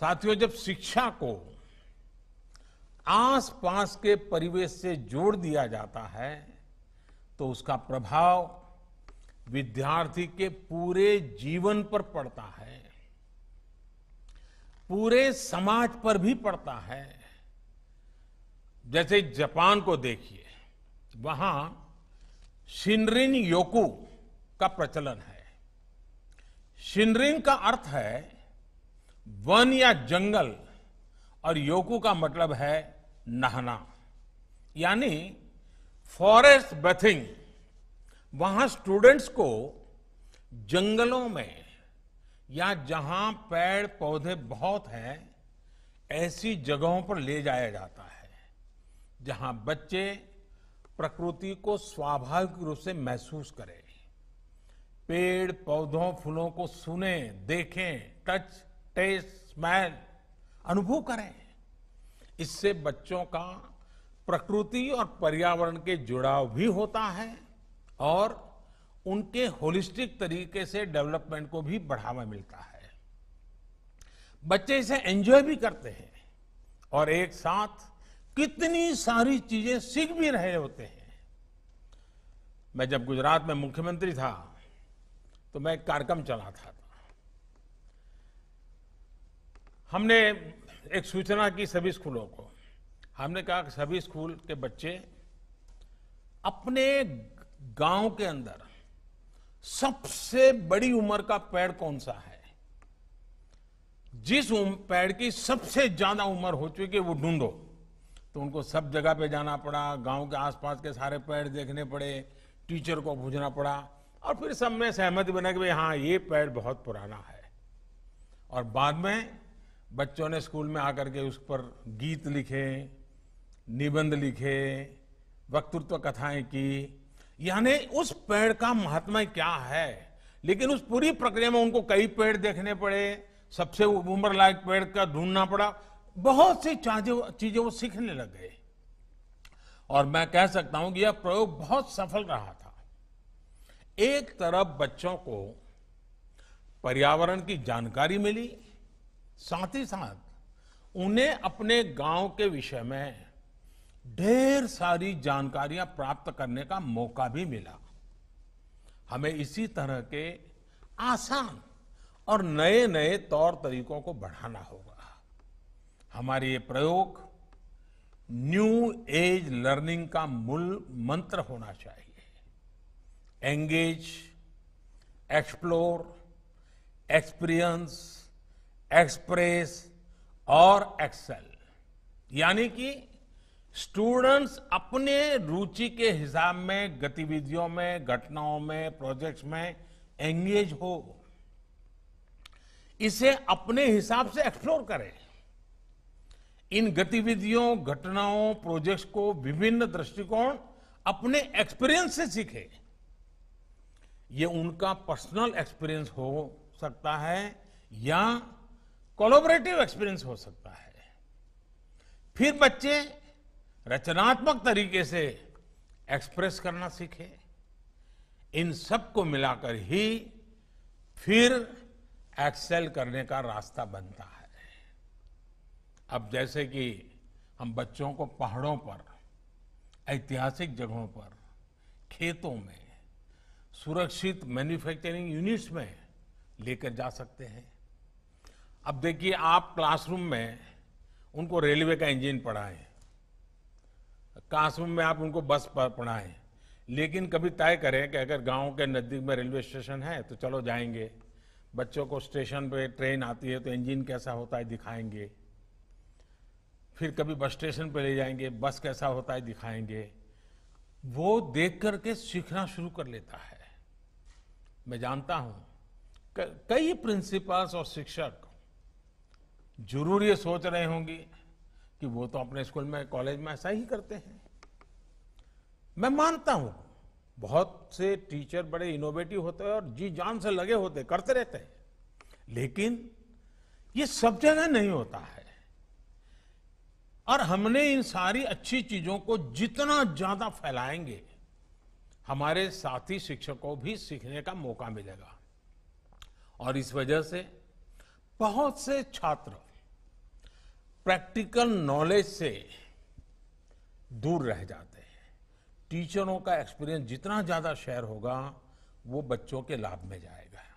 साथियों जब शिक्षा को आसपास के परिवेश से जोड़ दिया जाता है तो उसका प्रभाव विद्यार्थी के पूरे जीवन पर पड़ता है पूरे समाज पर भी पड़ता है जैसे जापान को देखिए वहां शिनरिन योकू का प्रचलन है शिनरिन का अर्थ है वन या जंगल और योकू का मतलब है नहाना यानी फॉरेस्ट बेथिंग वहां स्टूडेंट्स को जंगलों में या जहां पेड़ पौधे बहुत हैं ऐसी जगहों पर ले जाया जाता है जहां बच्चे प्रकृति को स्वाभाविक रूप से महसूस करें पेड़ पौधों फूलों को सुने देखें टच टेस्ट स्मेल अनुभव करें इससे बच्चों का प्रकृति और पर्यावरण के जुड़ाव भी होता है और उनके होलिस्टिक तरीके से डेवलपमेंट को भी बढ़ावा मिलता है बच्चे इसे एंजॉय भी करते हैं और एक साथ कितनी सारी चीजें सीख भी रहे होते हैं मैं जब गुजरात में मुख्यमंत्री था तो मैं एक कार्यक्रम चला था हमने एक सूचना की सभी स्कूलों को हमने कहा कि सभी स्कूल के बच्चे अपने गांव के अंदर सबसे बड़ी उम्र का पेड़ कौन सा है जिस पेड़ की सबसे ज्यादा उम्र हो चुकी है वो ढूंढो तो उनको सब जगह पे जाना पड़ा गांव के आसपास के सारे पेड़ देखने पड़े टीचर को पूछना पड़ा और फिर सब में सहमति बना कि भाई हाँ ये पेड़ बहुत पुराना है और बाद में बच्चों ने स्कूल में आकर के उस पर गीत लिखे निबंध लिखे वक्तृत्व कथाएं की यानी उस पेड़ का महात्मा क्या है लेकिन उस पूरी प्रक्रिया में उनको कई पेड़ देखने पड़े सबसे उम्र लायक पेड़ का ढूंढना पड़ा बहुत सी चीजें वो सीखने लग गए और मैं कह सकता हूं कि यह प्रयोग बहुत सफल रहा था एक तरफ बच्चों को पर्यावरण की जानकारी मिली साथ ही साथ उन्हें अपने गांव के विषय में ढेर सारी जानकारियां प्राप्त करने का मौका भी मिला हमें इसी तरह के आसान और नए नए तौर तरीकों को बढ़ाना होगा हमारे ये प्रयोग न्यू एज लर्निंग का मूल मंत्र होना चाहिए एंगेज एक्सप्लोर एक्सपीरियंस एक्सप्रेस और एक्सेल यानी कि स्टूडेंट्स अपने रुचि के हिसाब में गतिविधियों में घटनाओं में प्रोजेक्ट्स में एंगेज हो इसे अपने हिसाब से एक्सप्लोर करें इन गतिविधियों घटनाओं प्रोजेक्ट्स को विभिन्न दृष्टिकोण अपने एक्सपीरियंस से सीखे ये उनका पर्सनल एक्सपीरियंस हो सकता है या कोलोबरेटिव एक्सपीरियंस हो सकता है फिर बच्चे रचनात्मक तरीके से एक्सप्रेस करना सीखे इन सब को मिलाकर ही फिर एक्सेल करने का रास्ता बनता है अब जैसे कि हम बच्चों को पहाड़ों पर ऐतिहासिक जगहों पर खेतों में सुरक्षित मैन्युफैक्चरिंग यूनिट्स में लेकर जा सकते हैं अब देखिए आप क्लासरूम में उनको रेलवे का इंजन पढ़ाएं क्लासरूम में आप उनको बस पढ़ाएं लेकिन कभी तय करें कि अगर गांव के नज़दीक में रेलवे स्टेशन है तो चलो जाएंगे बच्चों को स्टेशन पे ट्रेन आती है तो इंजन कैसा होता है दिखाएंगे फिर कभी बस स्टेशन पे ले जाएंगे बस कैसा होता है दिखाएंगे वो देख करके सीखना शुरू कर लेता है मैं जानता हूँ कई प्रिंसिपल्स और शिक्षक जरूर ये सोच रहे होंगे कि वो तो अपने स्कूल में कॉलेज में ऐसा ही करते हैं मैं मानता हूं बहुत से टीचर बड़े इनोवेटिव होते हैं और जी जान से लगे होते करते रहते हैं लेकिन ये सब जगह नहीं होता है और हमने इन सारी अच्छी चीजों को जितना ज्यादा फैलाएंगे हमारे साथी शिक्षकों भी सीखने का मौका मिलेगा और इस वजह से बहुत से छात्र प्रैक्टिकल नॉलेज से दूर रह जाते हैं टीचरों का एक्सपीरियंस जितना ज़्यादा शेयर होगा वो बच्चों के लाभ में जाएगा